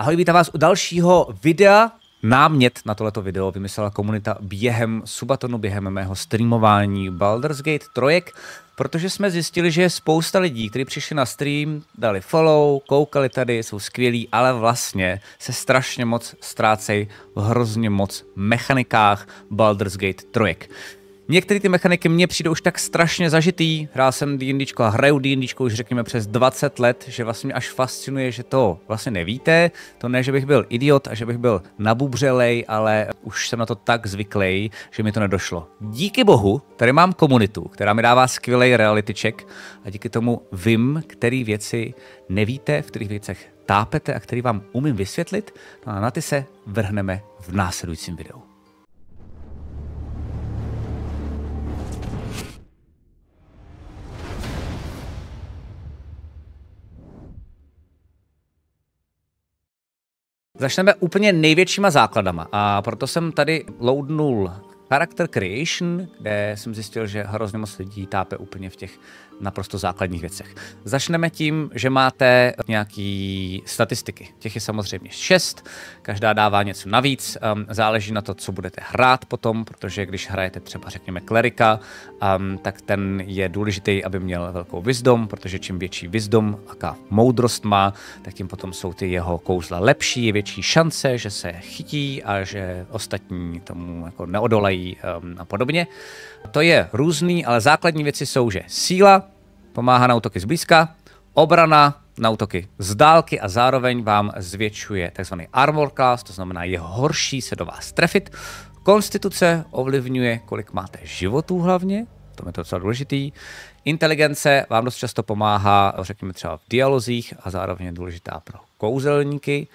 Ahoj, vítám vás u dalšího videa. Námět na tohleto video vymyslela komunita během subatonu, během mého streamování Baldur's Gate trojek, protože jsme zjistili, že je spousta lidí, kteří přišli na stream, dali follow, koukali tady, jsou skvělí, ale vlastně se strašně moc ztrácejí v hrozně moc mechanikách Baldur's Gate trojek. Některé ty mechaniky mě přijdou už tak strašně zažitý. Hrál jsem D&D a hraju D&D už řekněme přes 20 let, že vlastně mě až fascinuje, že to vlastně nevíte. To ne, že bych byl idiot a že bych byl nabubřelej, ale už jsem na to tak zvyklý, že mi to nedošlo. Díky bohu, tady mám komunitu, která mi dává skvělý reality check a díky tomu vím, které věci nevíte, v kterých věcech tápete a který vám umím vysvětlit. No a na ty se vrhneme v následujícím videu. Začneme úplně největšíma základama a proto jsem tady loadnul Character Creation, kde jsem zjistil, že hrozně moc lidí tápe úplně v těch naprosto základních věcech. Začneme tím, že máte nějaký statistiky. Těch je samozřejmě šest, každá dává něco navíc, um, záleží na to, co budete hrát potom, protože když hrajete třeba řekněme klerika, um, tak ten je důležitý, aby měl velkou vizdom, protože čím větší vizdom, aká moudrost má, tak tím potom jsou ty jeho kouzla lepší, je větší šance, že se chytí a že ostatní tomu jako neodolají um, a podobně to je různý, ale základní věci jsou, že síla pomáhá na útoky zblízka, obrana na útoky z dálky a zároveň vám zvětšuje tzv. armor class, to znamená je horší se do vás trefit. Konstituce ovlivňuje, kolik máte životů hlavně, to je to docela důležitý. Inteligence vám dost často pomáhá, řekněme třeba v dialozích a zároveň je důležitá pro kouzelníky.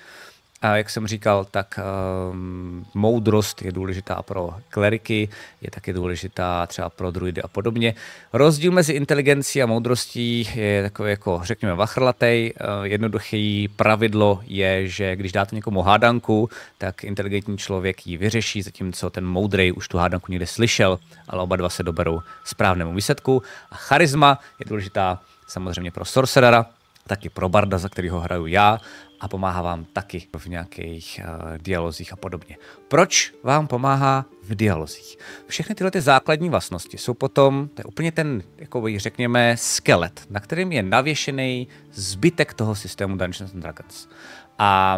A jak jsem říkal, tak um, moudrost je důležitá pro kleriky, je taky důležitá třeba pro druidy a podobně. Rozdíl mezi inteligencí a moudrostí je takový jako, řekněme, vachrlatej. Uh, jednoduchý pravidlo je, že když dáte někomu hádanku, tak inteligentní člověk ji vyřeší, zatímco ten moudrej už tu hádanku někde slyšel, ale oba dva se doberou správnému výsledku. A charisma je důležitá samozřejmě pro sorcerera, taky pro barda, za kterého hraju já a pomáhá vám taky v nějakých uh, dialozích a podobně. Proč vám pomáhá v dialozích? Všechny tyhle ty základní vlastnosti jsou potom, to je úplně ten, jako řekněme, skelet, na kterým je navěšený zbytek toho systému Dungeons and Dragons. A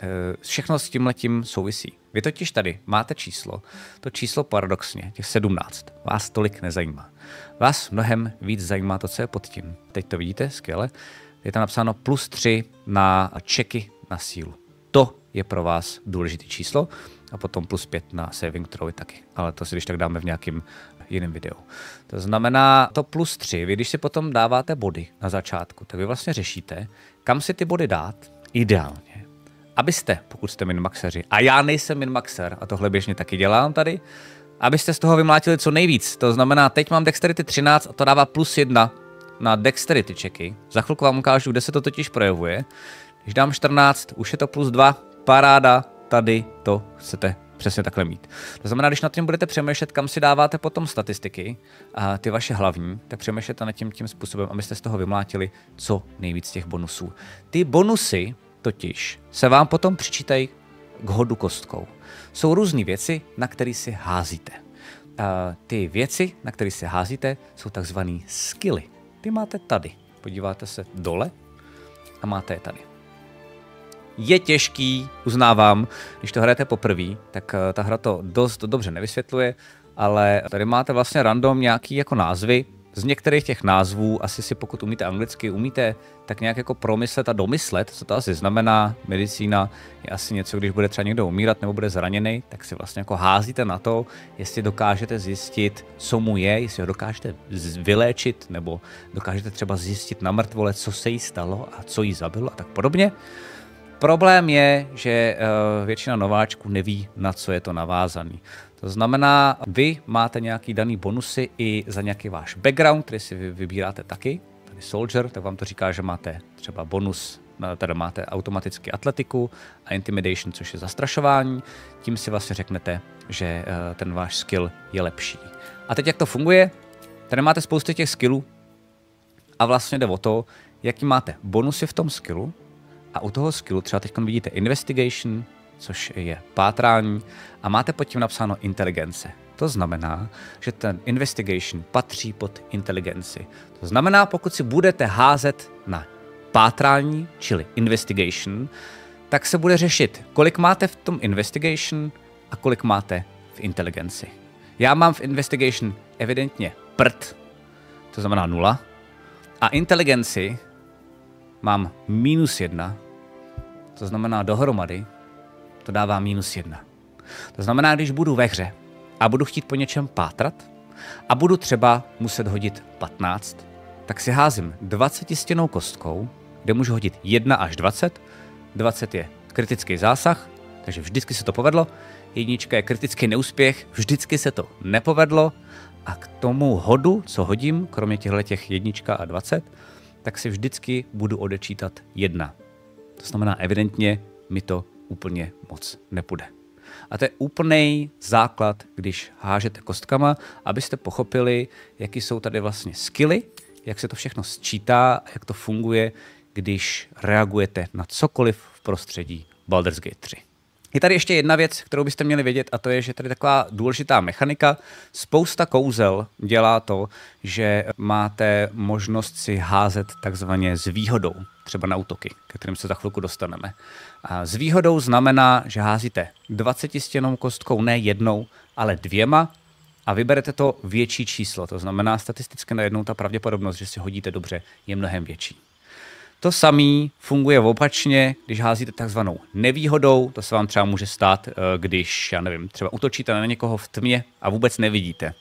eh, všechno s tím letím souvisí. Vy totiž tady máte číslo, to číslo paradoxně, těch 17, vás tolik nezajímá. Vás mnohem víc zajímá to, co je pod tím. Teď to vidíte, skvěle je tam napsáno plus 3 na čeky na sílu. To je pro vás důležité číslo a potom plus 5 na saving throw taky. Ale to si když tak dáme v nějakém jiném videu. To znamená, to plus 3, vy když si potom dáváte body na začátku, tak vy vlastně řešíte, kam si ty body dát ideálně. Abyste, pokud jste minmaxeři, a já nejsem minmaxer, a tohle běžně taky dělám tady, abyste z toho vymlátili co nejvíc. To znamená, teď mám dexterity 13 a to dává plus 1 na dexterity checky. Za chvilku vám ukážu, kde se to totiž projevuje. Když dám 14, už je to plus 2, paráda, tady to chcete přesně takhle mít. To znamená, když nad tím budete přemýšlet, kam si dáváte potom statistiky, a ty vaše hlavní, tak přemýšlete nad tím tím způsobem, abyste z toho vymlátili co nejvíc těch bonusů. Ty bonusy totiž se vám potom přičítají k hodu kostkou. Jsou různé věci, na které si házíte. Uh, ty věci, na které si házíte, jsou takzvané skily vy máte tady. Podíváte se dole a máte je tady. Je těžký, uznávám, když to hrajete poprvé, tak eh, ta hra to dost dobře nevysvětluje, ale tady máte vlastně random nějaký jako názvy, z některých těch názvů, asi si pokud umíte anglicky, umíte tak nějak jako promyslet a domyslet, co to asi znamená. Medicína je asi něco, když bude třeba někdo umírat nebo bude zraněný, tak si vlastně jako házíte na to, jestli dokážete zjistit, co mu je, jestli ho dokážete vyléčit nebo dokážete třeba zjistit na mrtvole, co se jí stalo a co jí zabilo a tak podobně. Problém je, že eh, většina nováčků neví, na co je to navázaný. To znamená, vy máte nějaký daný bonusy i za nějaký váš background, který si vy vybíráte taky, tady Soldier, tak vám to říká, že máte třeba bonus eh, teda máte automaticky atletiku a intimidation, což je zastrašování, tím si vlastně řeknete, že eh, ten váš skill je lepší. A teď jak to funguje? Tady máte spoustu těch skillů a vlastně jde o to, jaký máte bonusy v tom skillu a u toho skillu třeba teď vidíte investigation, což je pátrání, a máte pod tím napsáno inteligence. To znamená, že ten investigation patří pod inteligenci. To znamená, pokud si budete házet na pátrání, čili investigation, tak se bude řešit, kolik máte v tom investigation a kolik máte v inteligenci. Já mám v investigation evidentně prd, to znamená nula, a inteligenci mám minus jedna, to znamená dohromady to dává minus jedna. To znamená, když budu ve hře a budu chtít po něčem pátrat a budu třeba muset hodit 15, tak si házím 20 stěnou kostkou, kde můžu hodit 1 až 20. 20 je kritický zásah, takže vždycky se to povedlo. Jednička je kritický neúspěch, vždycky se to nepovedlo. A k tomu hodu, co hodím, kromě těchto těch jednička a 20, tak si vždycky budu odečítat 1. To znamená, evidentně mi to úplně moc nepůjde. A to je úplný základ, když hážete kostkama, abyste pochopili, jaký jsou tady vlastně skily, jak se to všechno sčítá, jak to funguje, když reagujete na cokoliv v prostředí Baldur's Gate 3. Je tady ještě jedna věc, kterou byste měli vědět, a to je, že tady taková důležitá mechanika. Spousta kouzel dělá to, že máte možnost si házet takzvaně s výhodou, třeba na útoky, ke kterým se za chvilku dostaneme. A s výhodou znamená, že házíte 20 stěnou kostkou, ne jednou, ale dvěma a vyberete to větší číslo. To znamená, statisticky najednou ta pravděpodobnost, že si hodíte dobře, je mnohem větší. To samé funguje opačně, když házíte takzvanou nevýhodou, to se vám třeba může stát, eh, když, já nevím, třeba utočíte na někoho v tmě a vůbec nevidíte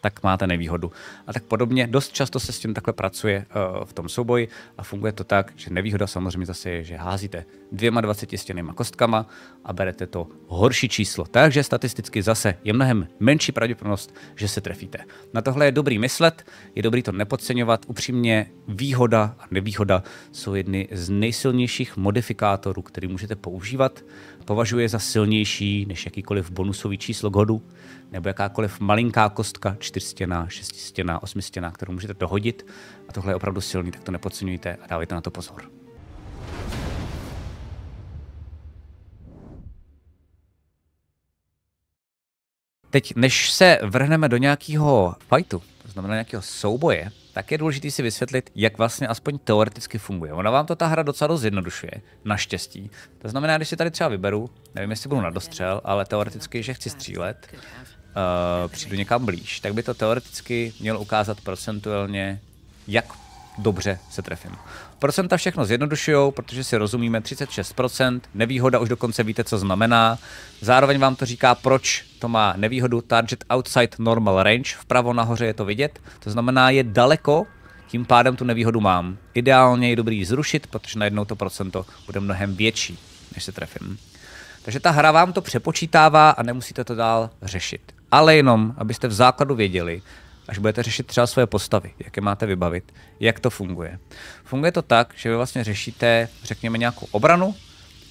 tak máte nevýhodu. A tak podobně, dost často se s tím takhle pracuje eh, v tom souboji a funguje to tak, že nevýhoda samozřejmě zase je, že házíte dvěma 20 stěnýma kostkama a berete to horší číslo. Takže statisticky zase je mnohem menší pravděpodobnost, že se trefíte. Na tohle je dobrý myslet, je dobrý to nepodceňovat. Upřímně výhoda a nevýhoda jsou jedny z nejsilnějších modifikátorů, který můžete používat považuje za silnější než jakýkoliv bonusový číslo godu, nebo jakákoliv malinká kostka, čtyřstěná, šestistěná, osmistěná, kterou můžete dohodit. A tohle je opravdu silný, tak to nepodceňujte a dávejte na to pozor. Teď, než se vrhneme do nějakého fightu, to znamená nějakého souboje, tak je důležité si vysvětlit, jak vlastně aspoň teoreticky funguje. Ona vám to ta hra docela dost zjednodušuje, naštěstí. To znamená, když si tady třeba vyberu, nevím, jestli budu na dostřel, ale teoreticky, že chci střílet, uh, přijdu někam blíž, tak by to teoreticky mělo ukázat procentuálně, jak dobře se trefím. Procenta všechno zjednodušují, protože si rozumíme 36%, nevýhoda už dokonce víte, co znamená. Zároveň vám to říká, proč to má nevýhodu target outside normal range, vpravo nahoře je to vidět, to znamená je daleko, tím pádem tu nevýhodu mám. Ideálně je dobrý zrušit, protože najednou to procento bude mnohem větší, než se trefím. Takže ta hra vám to přepočítává a nemusíte to dál řešit. Ale jenom, abyste v základu věděli, až budete řešit třeba svoje postavy, jak je máte vybavit, jak to funguje. Funguje to tak, že vy vlastně řešíte, řekněme, nějakou obranu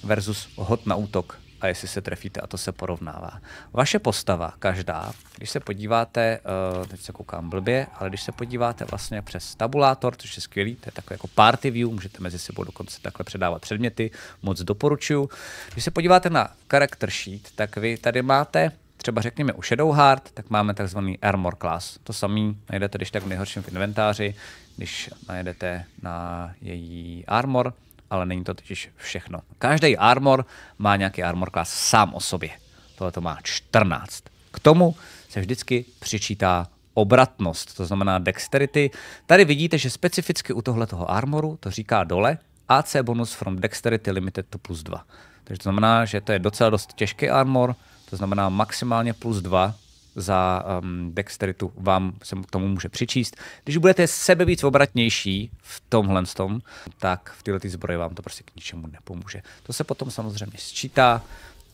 versus hod na útok a jestli se trefíte a to se porovnává. Vaše postava, každá, když se podíváte, eh, teď se koukám blbě, ale když se podíváte vlastně přes tabulátor, což je skvělý, to je takové jako party view, můžete mezi sebou dokonce takhle předávat předměty, moc doporučuju. Když se podíváte na character sheet, tak vy tady máte třeba řekněme u Shadowheart, tak máme takzvaný Armor Class. To samý najdete, když tak v nejhorším v inventáři, když najedete na její armor, ale není to totiž všechno. Každý armor má nějaký armor class sám o sobě. Tohle to má 14. K tomu se vždycky přičítá obratnost, to znamená dexterity. Tady vidíte, že specificky u tohle toho armoru, to říká dole, AC bonus from dexterity limited to plus 2. Takže to znamená, že to je docela dost těžký armor, to znamená maximálně plus 2 za um, dexteritu vám se k tomu může přičíst. Když budete sebe víc obratnější v tomhle tom, tak v tyhle ty zbroje vám to prostě k ničemu nepomůže. To se potom samozřejmě sčítá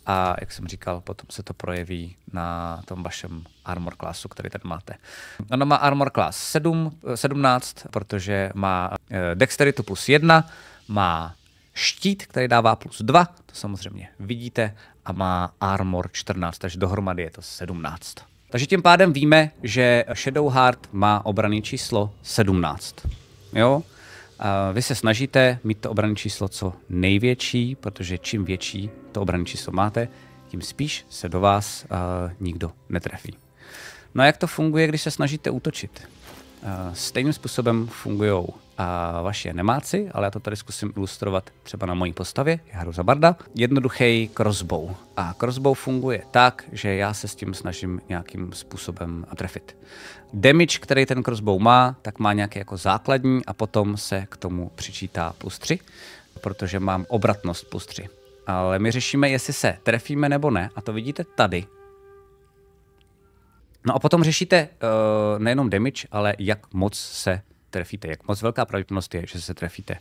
a jak jsem říkal, potom se to projeví na tom vašem armor classu, který tady máte. Ono má armor class 7, 17, eh, protože má eh, dexteritu plus 1, má štít, který dává plus 2, to samozřejmě vidíte, a má armor 14, takže dohromady je to 17. Takže tím pádem víme, že Shadowheart má obrany číslo 17. Jo? A vy se snažíte mít to obrany číslo co největší, protože čím větší to obrany číslo máte, tím spíš se do vás uh, nikdo netrefí. No a jak to funguje, když se snažíte útočit? Eh, stejným způsobem fungují eh, vaše nemáci, ale já to tady zkusím ilustrovat třeba na mojí postavě, já hru za barda. Jednoduchý crossbow. A crossbow funguje tak, že já se s tím snažím nějakým způsobem trefit. Damage, který ten crossbow má, tak má nějaký jako základní a potom se k tomu přičítá plus 3, protože mám obratnost plus 3 ale my řešíme, jestli se trefíme nebo ne. A to vidíte tady No a potom řešíte uh, nejenom damage, ale jak moc se trefíte, jak moc velká pravděpodobnost je, že se trefíte.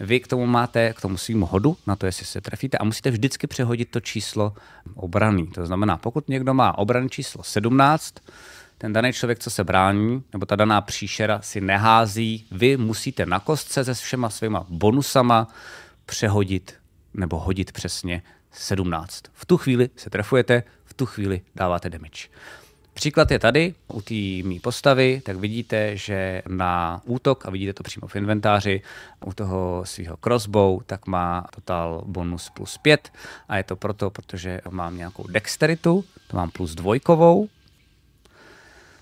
Vy k tomu máte, k tomu svým hodu, na to, jestli se trefíte, a musíte vždycky přehodit to číslo obraný. To znamená, pokud někdo má obrany číslo 17, ten daný člověk, co se brání, nebo ta daná příšera si nehází, vy musíte na kostce se všema svýma bonusama přehodit nebo hodit přesně 17. V tu chvíli se trefujete, v tu chvíli dáváte damage. Příklad je tady, u té mý postavy, tak vidíte, že má útok, a vidíte to přímo v inventáři, u toho svého crossbow, tak má total bonus plus 5 a je to proto, protože mám nějakou dexteritu, to mám plus dvojkovou,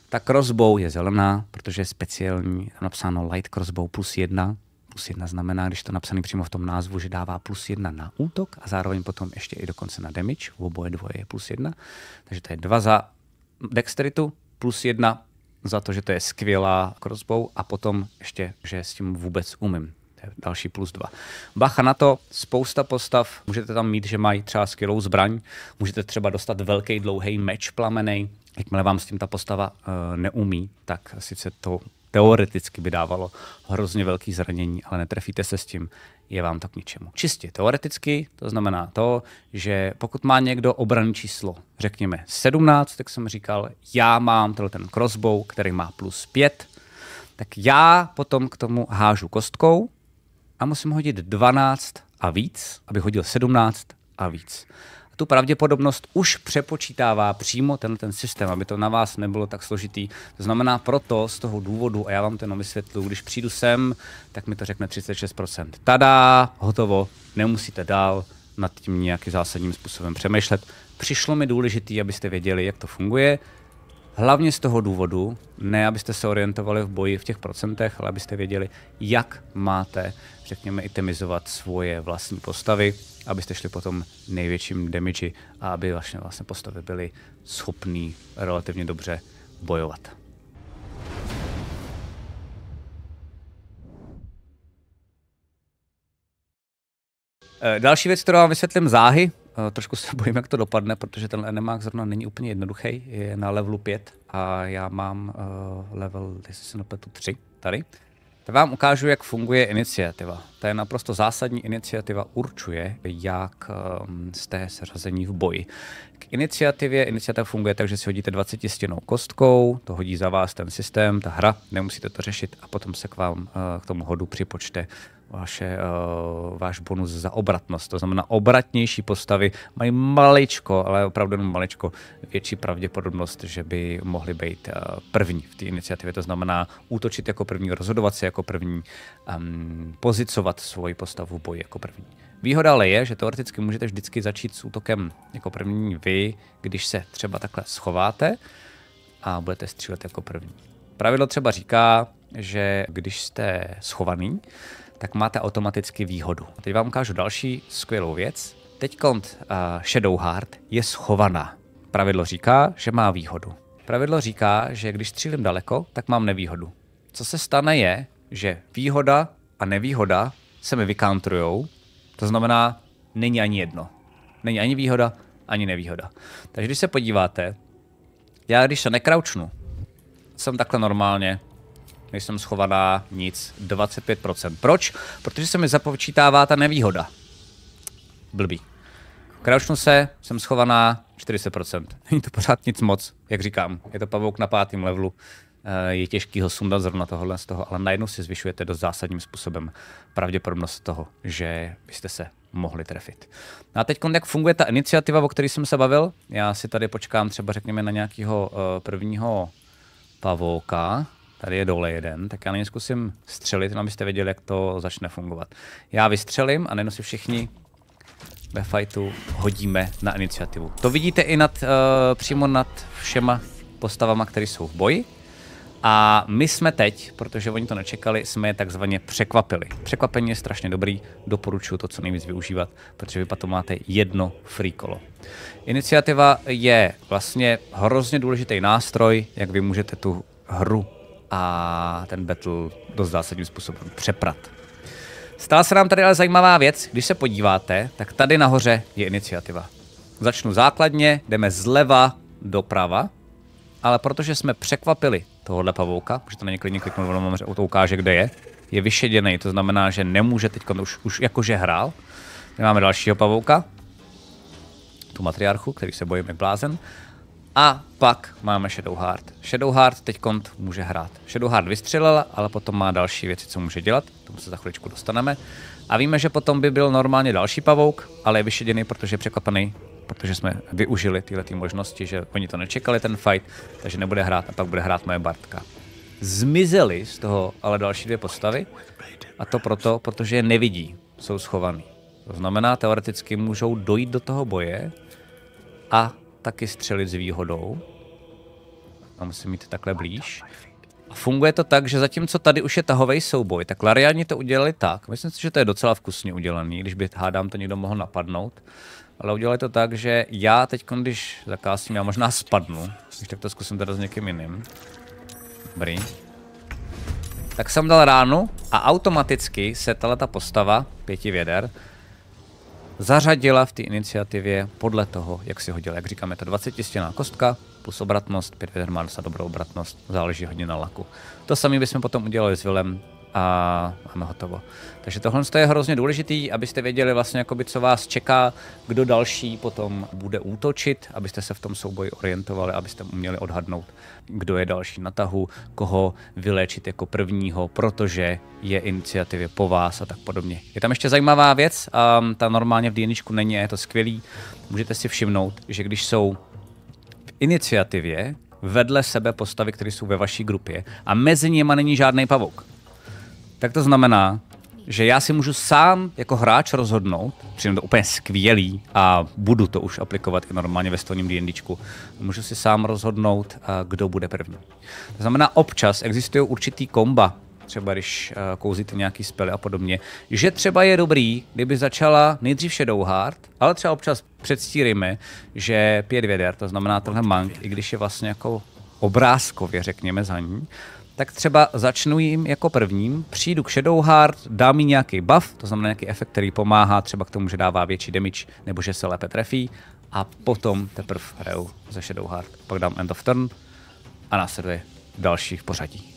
ta crossbow je zelená, protože je speciální, napsáno light crossbow plus jedna. Plus jedna znamená, když to napsané přímo v tom názvu, že dává plus jedna na útok a zároveň potom ještě i dokonce na damage, oboje dvoje je plus jedna. Takže to je dva za dexteritu plus jedna za to, že to je skvělá crossbow a potom ještě, že s tím vůbec umím. To je další plus dva. Bacha na to, spousta postav, můžete tam mít, že mají třeba skvělou zbraň, můžete třeba dostat velký dlouhý meč plamenej, jakmile vám s tím ta postava uh, neumí, tak sice to teoreticky by dávalo hrozně velký zranění, ale netrefíte se s tím je vám to k ničemu. Čistě teoreticky, to znamená to, že pokud má někdo obranné číslo, řekněme 17, tak jsem říkal, já mám tenhle ten crossbow, který má plus 5, tak já potom k tomu hážu kostkou a musím hodit 12 a víc, aby hodil 17 a víc tu pravděpodobnost už přepočítává přímo ten, ten systém, aby to na vás nebylo tak složitý. To znamená proto z toho důvodu, a já vám to jenom vysvětlu, když přijdu sem, tak mi to řekne 36%. Tada, hotovo, nemusíte dál nad tím nějakým zásadním způsobem přemýšlet. Přišlo mi důležité, abyste věděli, jak to funguje, Hlavně z toho důvodu, ne abyste se orientovali v boji v těch procentech, ale abyste věděli, jak máte, řekněme, itemizovat svoje vlastní postavy, abyste šli potom největším damage a aby vaše vlastně postavy byly schopné relativně dobře bojovat. Eh, další věc, kterou vám vysvětlím záhy, Eh, trošku se bojím, jak to dopadne, protože ten enemák zrovna není úplně jednoduchý. Je na levelu 5 a já mám uh, level, jestli se nepletu, 3 tady. Tak vám ukážu, jak funguje iniciativa. Ta je naprosto zásadní. Iniciativa určuje, jak um, eh, jste seřazení v boji. K iniciativě, iniciativa funguje tak, že si hodíte 20 stěnou kostkou, to hodí za vás ten systém, ta hra, nemusíte to řešit a potom se k vám uh, k tomu hodu připočte vaše, uh, váš bonus za obratnost. To znamená, obratnější postavy mají maličko, ale opravdu jenom maličko větší pravděpodobnost, že by mohli být uh, první v té iniciativě. To znamená útočit jako první, rozhodovat se jako první, um, pozicovat svoji postavu v boji jako první. Výhoda ale je, že teoreticky můžete vždycky začít s útokem jako první vy, když se třeba takhle schováte a budete střílet jako první. Pravidlo třeba říká, že když jste schovaný, tak máte automaticky výhodu. Teď vám ukážu další skvělou věc. Teď uh, eh, Shadowheart je schovaná. Pravidlo říká, že má výhodu. Pravidlo říká, že když střílím daleko, tak mám nevýhodu. Co se stane je, že výhoda a nevýhoda se mi vykantrujou, to znamená, není ani jedno. Není ani výhoda, ani nevýhoda. Takže když se podíváte, já když se nekraučnu, jsem takhle normálně, nejsem schovaná nic, 25%. Proč? Protože se mi započítává ta nevýhoda. Blbý. Kraučnu se, jsem schovaná 40%. Není to pořád nic moc, jak říkám. Je to pavouk na pátém levelu. Eh, je těžký ho sundat zrovna tohle z toho, ale najednou si zvyšujete do zásadním způsobem pravděpodobnost toho, že byste se mohli trefit. No a teď, jak funguje ta iniciativa, o které jsem se bavil? Já si tady počkám třeba řekněme na nějakého eh, prvního pavouka. Tady je dole jeden, tak já na něj zkusím střelit, jenom abyste věděli, jak to začne fungovat. Já vystřelím a najednou si všichni ve fightu hodíme na iniciativu. To vidíte i nad, uh, přímo nad všema postavama, které jsou v boji. A my jsme teď, protože oni to nečekali, jsme je takzvaně překvapili. Překvapení je strašně dobrý, doporučuji to co nejvíc využívat, protože vy potom máte jedno free kolo. Iniciativa je vlastně hrozně důležitý nástroj, jak vy můžete tu hru a ten battle dost zásadním způsobem přeprat. Stala se nám tady ale zajímavá věc, když se podíváte, tak tady nahoře je iniciativa. Začnu základně, jdeme zleva doprava, ale protože jsme překvapili tohohle pavouka, můžete na ně klidně kliknout, ono to ukáže, kde je, je vyšeděný, to znamená, že nemůže teď už, už jakože hrál. Tady máme dalšího pavouka, tu matriarchu, který se bojím jak blázen. A pak máme Shadowheart. Shadowheart teď kont může hrát. Shadowheart vystřelil, ale potom má další věci, co může dělat. K tomu se za chviličku dostaneme. A víme, že potom by byl normálně další pavouk, ale je vyšeděný, protože je překvapený, protože jsme využili tyhle ty možnosti, že oni to nečekali, ten fight, takže nebude hrát a pak bude hrát moje Bartka. Zmizely z toho ale další dvě postavy a to proto, protože je nevidí, jsou schovaný. To znamená, teoreticky můžou dojít do toho boje a taky střelit s výhodou. A musím mít takhle blíž. A funguje to tak, že zatímco tady už je tahový souboj, tak Lariani to udělali tak. Myslím si, že to je docela vkusně udělaný, když by hádám to někdo mohl napadnout. Ale udělali to tak, že já teď, když zakásím, já možná spadnu. Když tak to zkusím teda s někým jiným. Dobrý. Tak jsem dal ránu a automaticky se tato postava, pěti věder, zařadila v té iniciativě podle toho, jak si hodila. Jak říkáme, ta 20 stěná kostka plus obratnost, 5 věder má dobrou obratnost, záleží hodně na laku. To samé bychom potom udělali s Vilem a máme hotovo. Takže tohle je hrozně důležitý, abyste věděli vlastně, jakoby, co vás čeká, kdo další potom bude útočit, abyste se v tom souboji orientovali, abyste uměli odhadnout, kdo je další na tahu, koho vyléčit jako prvního, protože je iniciativě po vás a tak podobně. Je tam ještě zajímavá věc, a ta normálně v DNčku není je to skvělý. Můžete si všimnout, že když jsou v iniciativě vedle sebe postavy, které jsou ve vaší grupě a mezi nimi není žádný pavouk, tak to znamená, že já si můžu sám jako hráč rozhodnout, přijde to úplně skvělý a budu to už aplikovat i normálně ve stolním D&D, můžu si sám rozhodnout, kdo bude první. To znamená, občas existují určitý komba, třeba když eh, kouzíte nějaký spely a podobně, že třeba je dobrý, kdyby začala nejdřív Shadowheart, ale třeba občas předstíříme, že pět věder, to znamená tenhle mank, i když je vlastně jako obrázkově, řekněme za ní, tak třeba začnu jim jako prvním, přijdu k Heart, dám mi nějaký buff, to znamená nějaký efekt, který pomáhá třeba k tomu, že dává větší damage nebo že se lépe trefí a potom teprve hraju ze Heart, Pak dám End of Turn a následuje další v pořadí.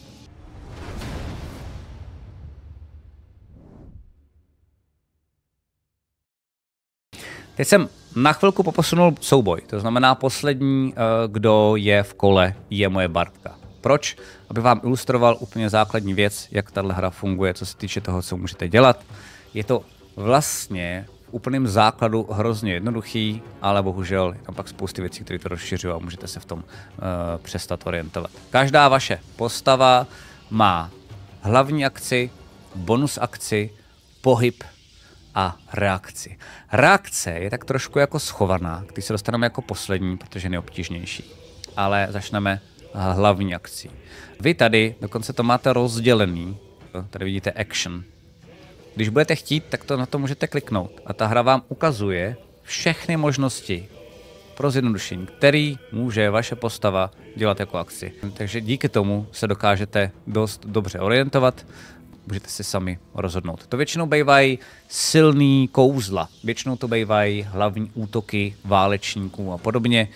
Teď jsem na chvilku poposunul souboj, to znamená poslední, eh, kdo je v kole, je moje Bartka. Proč? Aby vám ilustroval úplně základní věc, jak tahle hra funguje, co se týče toho, co můžete dělat. Je to vlastně v úplném základu hrozně jednoduchý, ale bohužel je tam pak spousty věcí, které to rozšiřují a můžete se v tom uh, přestat orientovat. Každá vaše postava má hlavní akci, bonus akci, pohyb a reakci. Reakce je tak trošku jako schovaná, když se dostaneme jako poslední, protože je nejobtížnější. Ale začneme hlavní akcí. Vy tady dokonce to máte rozdělený. Tady vidíte action. Když budete chtít, tak to na to můžete kliknout. A ta hra vám ukazuje všechny možnosti pro zjednodušení, který může vaše postava dělat jako akci. Takže díky tomu se dokážete dost dobře orientovat můžete si sami rozhodnout. To většinou bývají silný kouzla, většinou to bývají hlavní útoky válečníků a podobně.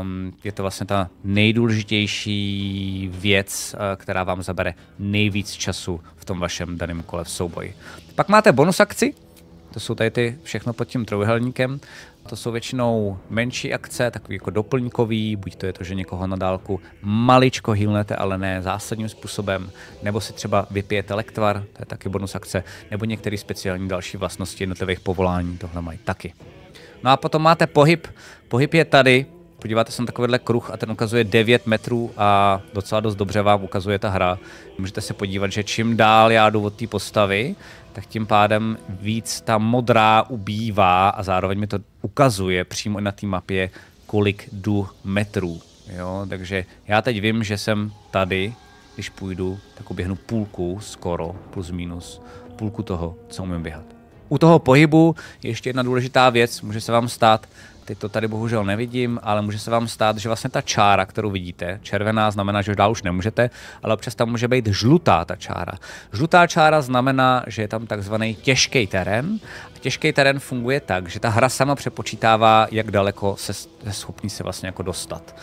Um, je to vlastně ta nejdůležitější věc, eh, která vám zabere nejvíc času v tom vašem daném kole v souboji. Pak máte bonus akci, to jsou tady ty všechno pod tím trojuhelníkem. To jsou většinou menší akce, takový jako doplňkový, buď to je to, že někoho na dálku maličko hýlnete, ale ne zásadním způsobem, nebo si třeba vypijete lektvar, to je taky bonus akce, nebo některé speciální další vlastnosti jednotlivých povolání, tohle mají taky. No a potom máte pohyb. Pohyb je tady, podíváte se na takovýhle kruh a ten ukazuje 9 metrů a docela dost dobře vám ukazuje ta hra. Můžete se podívat, že čím dál já jdu od té postavy, tak tím pádem víc ta modrá ubývá a zároveň mi to ukazuje přímo na té mapě, kolik jdu metrů. Jo, takže já teď vím, že jsem tady, když půjdu, tak oběhnu půlku skoro, plus minus, půlku toho, co umím běhat. U toho pohybu ještě jedna důležitá věc, může se vám stát, Teď to tady bohužel nevidím, ale může se vám stát, že vlastně ta čára, kterou vidíte, červená znamená, že dál už nemůžete, ale občas tam může být žlutá ta čára. Žlutá čára znamená, že je tam takzvaný těžký terén. A těžký terén funguje tak, že ta hra sama přepočítává, jak daleko se, se schopní se vlastně jako dostat.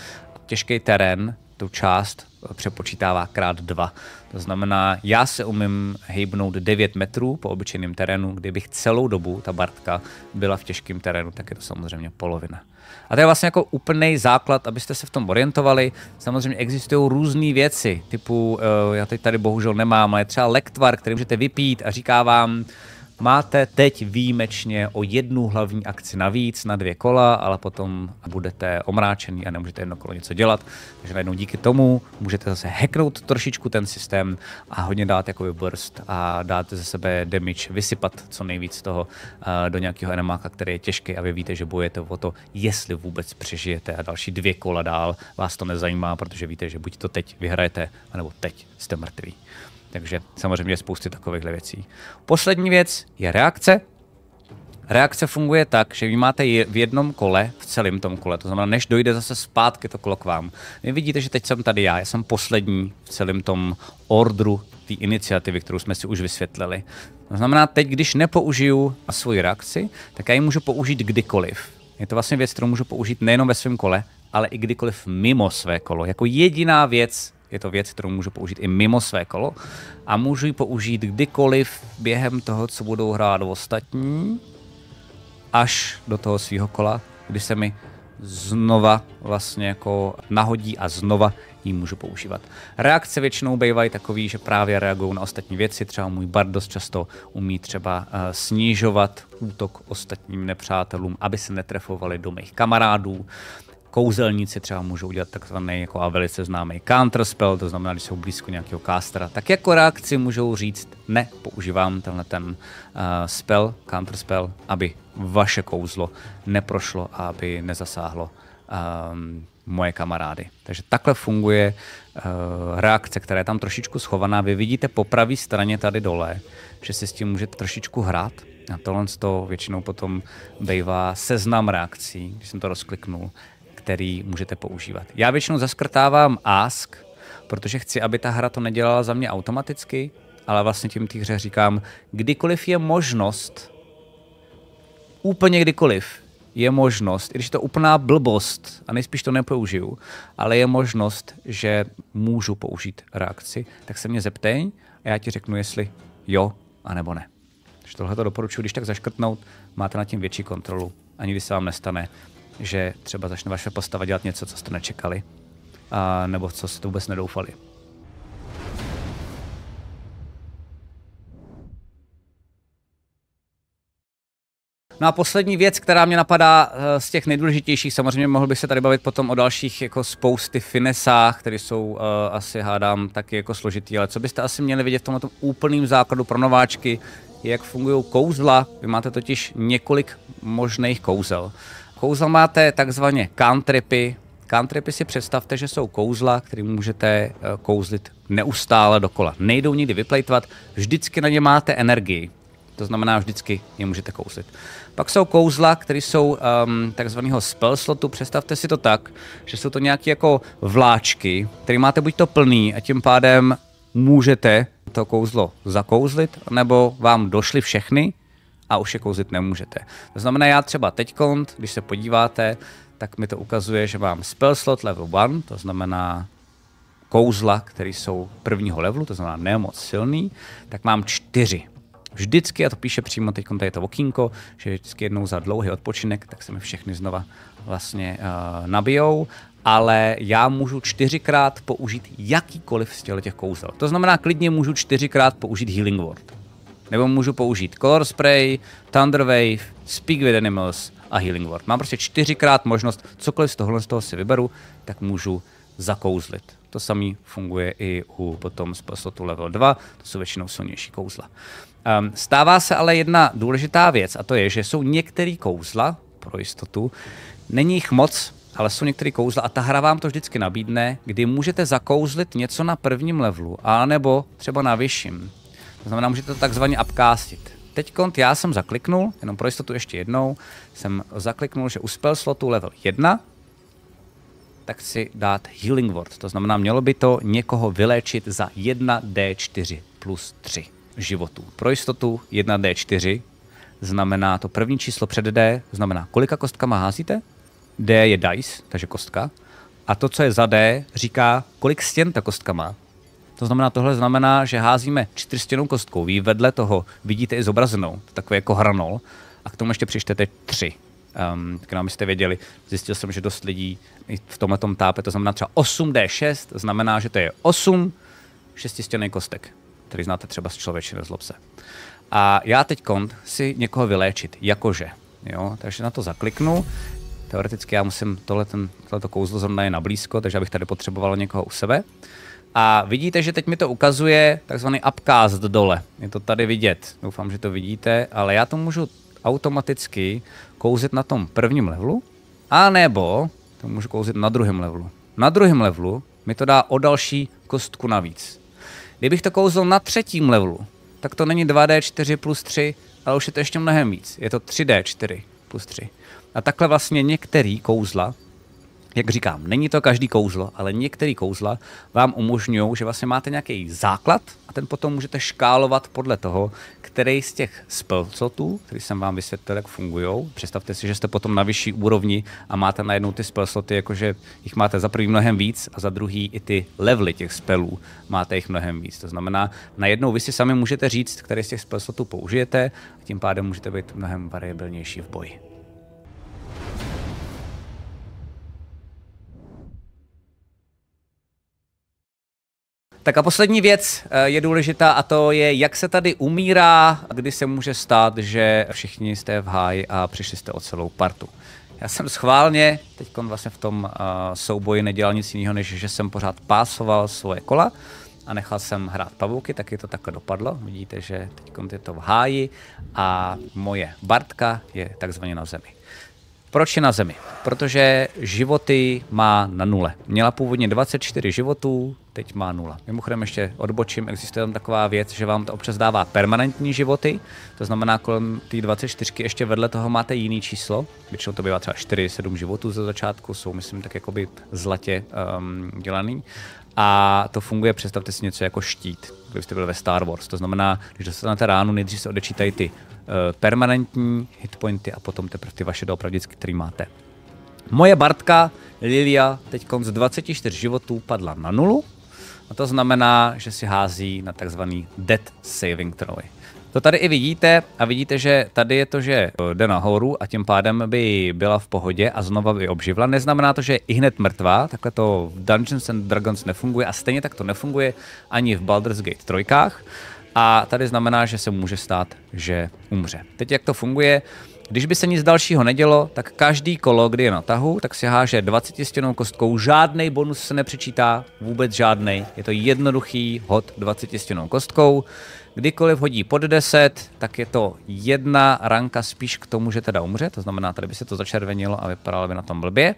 Těžký terén tu část eh, přepočítává krát dva. To znamená, já se umím hejbnout 9 metrů po obyčejném terénu, kdybych celou dobu, ta bartka, byla v těžkém terénu, tak je to samozřejmě polovina. A to je vlastně jako úplný základ, abyste se v tom orientovali. Samozřejmě existují různé věci, typu, eh, já teď tady bohužel nemám, ale třeba lektvar, který můžete vypít a říká vám, Máte teď výjimečně o jednu hlavní akci navíc na dvě kola, ale potom budete omráčený a nemůžete jedno kolo něco dělat. Takže najednou díky tomu můžete zase hacknout trošičku ten systém a hodně dát jako burst a dát ze sebe damage, vysypat co nejvíc toho eh, do nějakého enemáka, který je těžký a vy víte, že bojujete o to, jestli vůbec přežijete a další dvě kola dál vás to nezajímá, protože víte, že buď to teď vyhrajete, anebo teď jste mrtví. Takže samozřejmě spousty takových věcí. Poslední věc je reakce. Reakce funguje tak, že vy máte v jednom kole, v celém tom kole, to znamená, než dojde zase zpátky to kolo k vám. Vy vidíte, že teď jsem tady já, já jsem poslední v celém tom ordru té iniciativy, kterou jsme si už vysvětlili. To znamená, teď, když nepoužiju a svoji reakci, tak já ji můžu použít kdykoliv. Je to vlastně věc, kterou můžu použít nejenom ve svém kole, ale i kdykoliv mimo své kolo. Jako jediná věc, je to věc, kterou můžu použít i mimo své kolo a můžu ji použít kdykoliv během toho, co budou hrát ostatní, až do toho svého kola, kdy se mi znova vlastně jako nahodí a znova ji můžu používat. Reakce většinou bývají takový, že právě reagují na ostatní věci, třeba můj bard dost často umí třeba eh, snižovat útok ostatním nepřátelům, aby se netrefovali do mých kamarádů, kouzelníci třeba můžou udělat takzvaný jako a velice známý spell, to znamená, když jsou blízko nějakého kástra, tak jako reakci můžou říct, ne, používám tenhle ten uh, spell, spell, aby vaše kouzlo neprošlo a aby nezasáhlo um, moje kamarády. Takže takhle funguje uh, reakce, která je tam trošičku schovaná. Vy vidíte po pravé straně tady dole, že si s tím můžete trošičku hrát. A tohle z toho většinou potom bývá seznam reakcí, když jsem to rozkliknul který můžete používat. Já většinou zaskrtávám ask, protože chci, aby ta hra to nedělala za mě automaticky, ale vlastně tím té hře říkám, kdykoliv je možnost, úplně kdykoliv, je možnost, i když je to úplná blbost a nejspíš to nepoužiju, ale je možnost, že můžu použít reakci, tak se mě zeptej a já ti řeknu, jestli jo, anebo ne. Takže tohle to doporučuji, když tak zaškrtnout, máte nad tím větší kontrolu, ani když se vám nestane, že třeba začne vaše postava dělat něco, co jste nečekali, a, nebo co jste vůbec nedoufali. No a poslední věc, která mě napadá eh, z těch nejdůležitějších, samozřejmě mohl bych se tady bavit potom o dalších jako spousty finesách, které jsou uh, asi hádám taky jako složitý, ale co byste asi měli vidět v tomto úplným základu pro nováčky, je jak fungují kouzla. Vy máte totiž několik možných kouzel. Kouzla máte takzvaně countrypy. Countrypy si představte, že jsou kouzla, kterým můžete eh, kouzlit neustále dokola. Nejdou nikdy vyplejtvat, vždycky na ně máte energii. To znamená, vždycky je můžete kouzlit. Pak jsou kouzla, které jsou um, takzvaného spell slotu. Představte si to tak, že jsou to nějaké jako vláčky, které máte buď to plný a tím pádem můžete to kouzlo zakouzlit, nebo vám došly všechny, a už je kouzit nemůžete. To znamená, já třeba teď, když se podíváte, tak mi to ukazuje, že mám spell slot level 1, to znamená kouzla, které jsou prvního levelu, to znamená nemoc silný, tak mám čtyři. Vždycky, a to píše přímo teď tady to okýnko, že vždycky jednou za dlouhý odpočinek, tak se mi všechny znova vlastně uh, nabijou, ale já můžu čtyřikrát použít jakýkoliv z těch kouzel. To znamená, klidně můžu čtyřikrát použít Healing Word. Nebo můžu použít Color Spray, Thunder Wave, Speak with Animals a Healing Word. Mám prostě čtyřikrát možnost, cokoliv z tohohle z toho si vyberu, tak můžu zakouzlit. To samé funguje i u potom z poslotu level 2, to jsou většinou silnější kouzla. Um, stává se ale jedna důležitá věc a to je, že jsou některé kouzla, pro jistotu, není jich moc, ale jsou některé kouzla a ta hra vám to vždycky nabídne, kdy můžete zakouzlit něco na prvním levelu, anebo třeba na vyšším. To znamená, můžete to takzvaně upcastit. Teď já jsem zakliknul, jenom pro jistotu ještě jednou, jsem zakliknul, že u spell slotu level 1, tak si dát Healing Word. To znamená, mělo by to někoho vyléčit za 1D4 plus 3 životů. Pro jistotu 1D4 znamená to první číslo před D, znamená kolika kostkama házíte. D je dice, takže kostka. A to, co je za D, říká, kolik stěn ta kostka má. To znamená, tohle znamená, že házíme čtyřstěnou kostkou. Vy vedle toho vidíte i zobrazenou, takový jako hranol, a k tomu ještě přištete tři. Um, tak nám jste věděli, zjistil jsem, že dost lidí v tomhle tom tápe, to znamená třeba 8D6, znamená, že to je 8 šestistěný kostek, který znáte třeba z člověčiny z A já teď kont si někoho vyléčit, jakože. Jo? Takže na to zakliknu, teoreticky já musím tohle, ten, tohleto kouzlo zrovna je na blízko, takže abych tady potřeboval někoho u sebe. A vidíte, že teď mi to ukazuje takzvaný upcast dole. Je to tady vidět. Doufám, že to vidíte, ale já to můžu automaticky kouzit na tom prvním levelu, a nebo to můžu kouzit na druhém levelu. Na druhém levelu mi to dá o další kostku navíc. Kdybych to kouzl na třetím levelu, tak to není 2D4 plus 3, ale už je to ještě mnohem víc. Je to 3D4 plus 3. A takhle vlastně některý kouzla jak říkám, není to každý kouzlo, ale některé kouzla vám umožňují, že vlastně máte nějaký základ a ten potom můžete škálovat podle toho, který z těch spelcotů, který jsem vám vysvětlil, jak fungují. Představte si, že jste potom na vyšší úrovni a máte najednou ty spelcoty, jakože jich máte za prvý mnohem víc a za druhý i ty levely těch spelů máte jich mnohem víc. To znamená, najednou vy si sami můžete říct, který z těch spelcotů použijete a tím pádem můžete být mnohem variabilnější v boji. Tak a poslední věc eh, je důležitá a to je, jak se tady umírá, kdy se může stát, že všichni jste v háji a přišli jste o celou partu. Já jsem schválně teď vlastně v tom eh, souboji nedělal nic jiného, než že jsem pořád pásoval svoje kola a nechal jsem hrát pavouky, taky to takhle dopadlo. Vidíte, že teď je to v háji a moje Bartka je takzvaně na zemi. Proč je na Zemi? Protože životy má na nule. Měla původně 24 životů, teď má nula. Mimochodem ještě odbočím, existuje tam taková věc, že vám to občas dává permanentní životy, to znamená kolem té 24 ještě vedle toho máte jiný číslo, většinou to bývá třeba 4-7 životů ze začátku, jsou myslím tak jakoby zlatě um, dělaný a to funguje, představte si něco jako štít, kdybyste byl ve Star Wars. To znamená, když dostanete ránu, nejdřív se odečítají ty Eh, permanentní hitpointy a potom teprve ty vaše doopravdické, které máte. Moje Bartka, Lilia, teď z 24 životů padla na nulu. A to znamená, že si hází na takzvaný dead saving throw. To tady i vidíte a vidíte, že tady je to, že eh, jde nahoru a tím pádem by byla v pohodě a znova by obživla. Neznamená to, že je i hned mrtvá, takhle to v Dungeons and Dragons nefunguje a stejně tak to nefunguje ani v Baldur's Gate trojkách a tady znamená, že se může stát, že umře. Teď jak to funguje? Když by se nic dalšího nedělo, tak každý kolo, kdy je na tahu, tak si háže 20 stěnou kostkou, žádný bonus se nepřičítá, vůbec žádný. Je to jednoduchý hod 20 stěnou kostkou. Kdykoliv hodí pod 10, tak je to jedna ranka spíš k tomu, že teda umře, to znamená, tady by se to začervenilo a vypadalo by na tom blbě.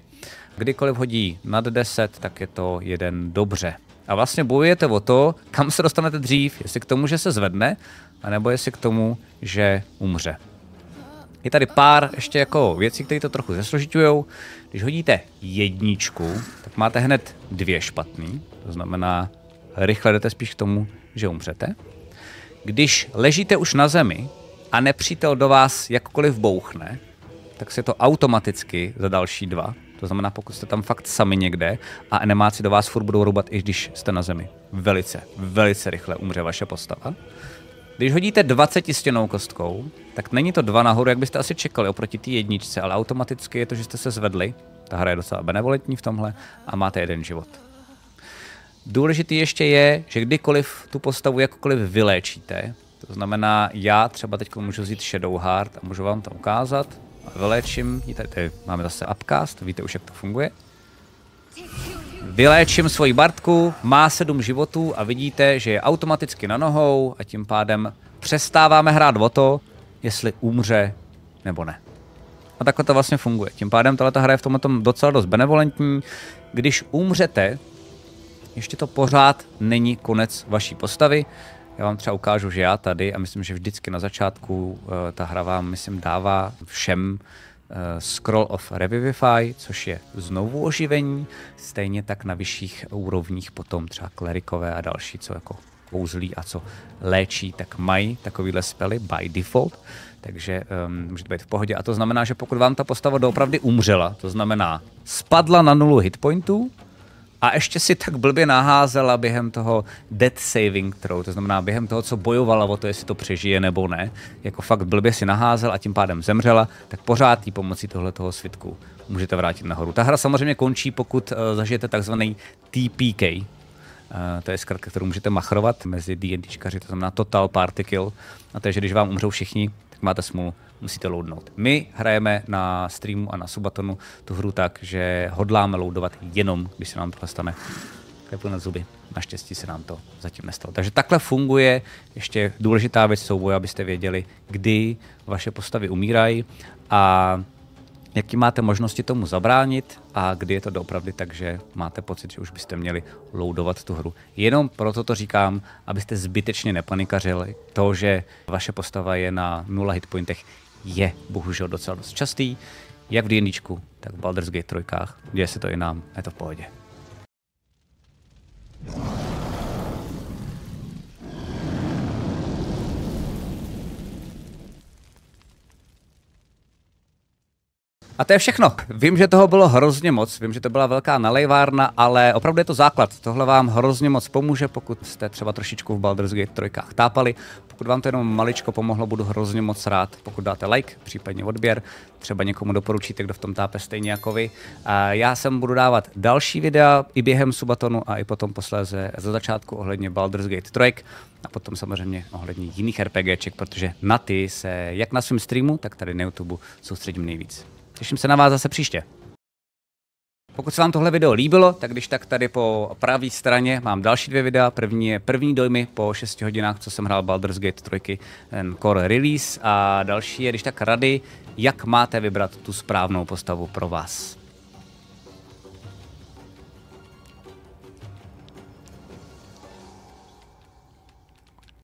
Kdykoliv hodí nad 10, tak je to jeden dobře a vlastně bojujete o to, kam se dostanete dřív, jestli k tomu, že se zvedne, anebo jestli k tomu, že umře. Je tady pár ještě jako věcí, které to trochu zesložitují. Když hodíte jedničku, tak máte hned dvě špatný, to znamená rychle jdete spíš k tomu, že umřete. Když ležíte už na zemi a nepřítel do vás jakkoliv bouchne, tak se to automaticky za další dva to znamená, pokud jste tam fakt sami někde a enemáci do vás furt budou rubat, i když jste na zemi. Velice, velice rychle umře vaše postava. Když hodíte 20 stěnou kostkou, tak není to dva nahoru, jak byste asi čekali oproti té jedničce, ale automaticky je to, že jste se zvedli. Ta hra je docela benevolentní v tomhle a máte jeden život. Důležitý ještě je, že kdykoliv tu postavu jakkoliv vyléčíte, to znamená, já třeba teď můžu vzít Shadow Heart a můžu vám to ukázat vyléčím, tady, tady máme zase upcast, víte už jak to funguje. Vyléčím svoji Bartku, má sedm životů a vidíte, že je automaticky na nohou a tím pádem přestáváme hrát o to, jestli umře nebo ne. A takhle to vlastně funguje. Tím pádem tahle hra je v tomhle tom docela dost benevolentní. Když umřete, ještě to pořád není konec vaší postavy. Já vám třeba ukážu, že já tady, a myslím, že vždycky na začátku uh, ta hra vám, myslím, dává všem uh, Scroll of Revivify, což je znovu oživení, stejně tak na vyšších úrovních potom třeba klerikové a další, co jako kouzlí a co léčí, tak mají takovýhle spely by default, takže um, můžete být v pohodě. A to znamená, že pokud vám ta postava doopravdy umřela, to znamená spadla na nulu hitpointů, a ještě si tak blbě naházela během toho death saving throw, to znamená během toho, co bojovala o to, jestli to přežije nebo ne, jako fakt blbě si naházel a tím pádem zemřela, tak pořád jí pomocí tohletoho svitku můžete vrátit nahoru. Ta hra samozřejmě končí, pokud eh, zažijete takzvaný TPK, eh, to je zkrátka, kterou můžete machrovat mezi D&Dčkaři, to znamená Total Party Kill, a to je, že když vám umřou všichni, tak máte smůlu, musíte loadnout. My hrajeme na streamu a na subatonu tu hru tak, že hodláme loadovat jenom, když se nám tohle stane. Klepu na zuby. Naštěstí se nám to zatím nestalo. Takže takhle funguje. Ještě důležitá věc souboje, abyste věděli, kdy vaše postavy umírají a jaký máte možnosti tomu zabránit a kdy je to doopravdy tak, že máte pocit, že už byste měli loadovat tu hru. Jenom proto to říkám, abyste zbytečně nepanikařili. To, že vaše postava je na nula hitpointech, je bohužel docela dost častý, jak v D&D, tak v Baldur's Gate 3. Děje se to i nám, je to v pohodě. A to je všechno. Vím, že toho bylo hrozně moc, vím, že to byla velká nalejvárna, ale opravdu je to základ. Tohle vám hrozně moc pomůže, pokud jste třeba trošičku v Baldur's Gate 3 tápali. Pokud vám to jenom maličko pomohlo, budu hrozně moc rád, pokud dáte like, případně odběr, třeba někomu doporučíte, kdo v tom tápe stejně jako vy. A já sem budu dávat další videa i během subatonu a i potom posléze ze začátku ohledně Baldur's Gate 3 a potom samozřejmě ohledně jiných RPGček, protože na ty se jak na svém streamu, tak tady na YouTube soustředím nejvíc. Těším se na vás zase příště. Pokud se vám tohle video líbilo, tak když tak tady po pravé straně mám další dvě videa. První je první dojmy po 6 hodinách, co jsem hrál Baldur's Gate 3 ten Core Release a další je když tak rady, jak máte vybrat tu správnou postavu pro vás.